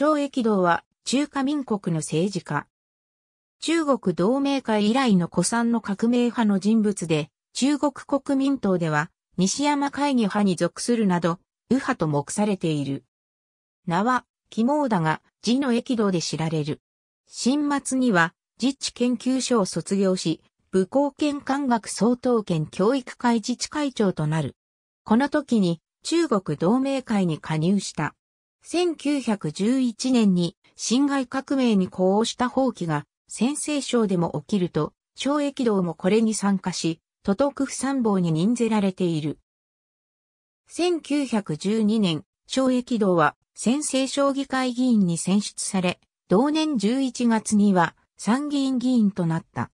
小益道は中華民国の政治家。中国同盟会以来の古参の革命派の人物で、中国国民党では西山会議派に属するなど、右派と目されている。名は、肝毛だが、字の益道で知られる。新末には、自治研究所を卒業し、武功圏官学総統圏教育会自治会長となる。この時に中国同盟会に加入した。1911年に辛亥革命に呼応した放棄が先制省でも起きると、小益道もこれに参加し、都督府参謀に任ぜられている。1912年、小益道は先制省議会議員に選出され、同年11月には参議院議員となった。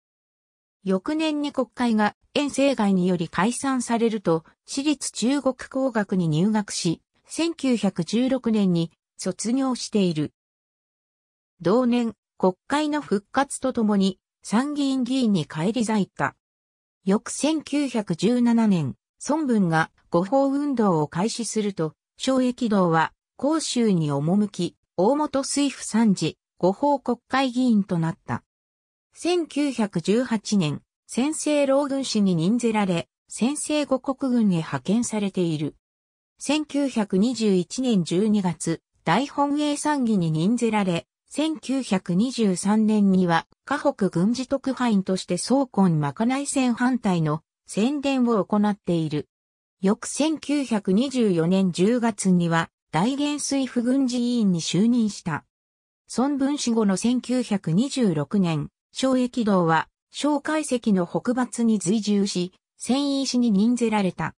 翌年に国会が遠征外により解散されると、私立中国工学に入学し、1916年に卒業している。同年、国会の復活とともに参議院議員に返り咲いた。翌1917年、孫文が誤報運動を開始すると、昭益堂は甲州に赴き、大本水夫参事、誤報国会議員となった。1918年、先制老軍師に任ぜられ、先制五国軍へ派遣されている。1921年12月、大本営参議に任ぜられ、1923年には、河北軍事特派員として総根まかない戦反対の宣伝を行っている。翌1924年10月には、大元水府軍事委員に就任した。孫文氏後の1926年、小益道は、小海石の北伐に随従し、戦意士に任ぜられた。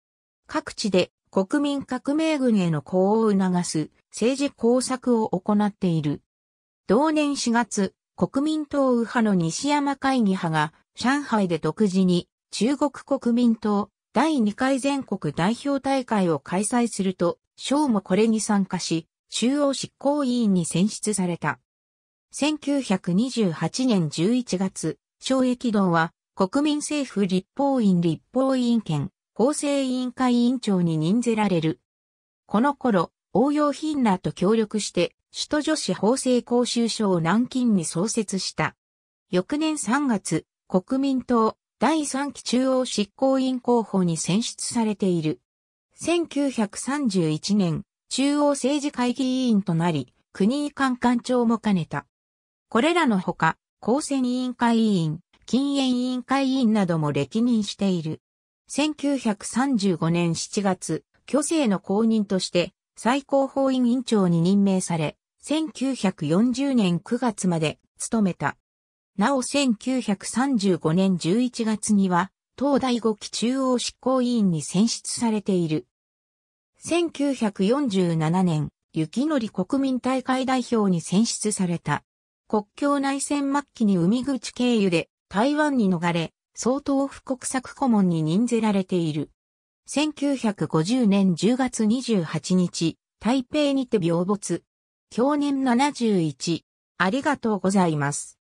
各地で国民革命軍への功を促す政治工作を行っている。同年4月、国民党右派の西山会議派が上海で独自に中国国民党第2回全国代表大会を開催すると、省もこれに参加し、中央執行委員に選出された。1928年11月、省役堂は国民政府立法院立法委員権法制委員会委員長に任ぜられる。この頃、応用ヒンーと協力して、首都女子法制講習所を南京に創設した。翌年3月、国民党第3期中央執行委員候補に選出されている。1931年、中央政治会議委員となり、国委官官長も兼ねた。これらのほか、公選委員会委員、禁煙委員会委員なども歴任している。1935年7月、虚勢の公認として最高法院委員長に任命され、1940年9月まで務めた。なお1935年11月には、東大五期中央執行委員に選出されている。1947年、雪則国民大会代表に選出された。国境内戦末期に海口経由で台湾に逃れ、総統府国策顧問に任ぜられている。1950年10月28日、台北にて病没。去年71。ありがとうございます。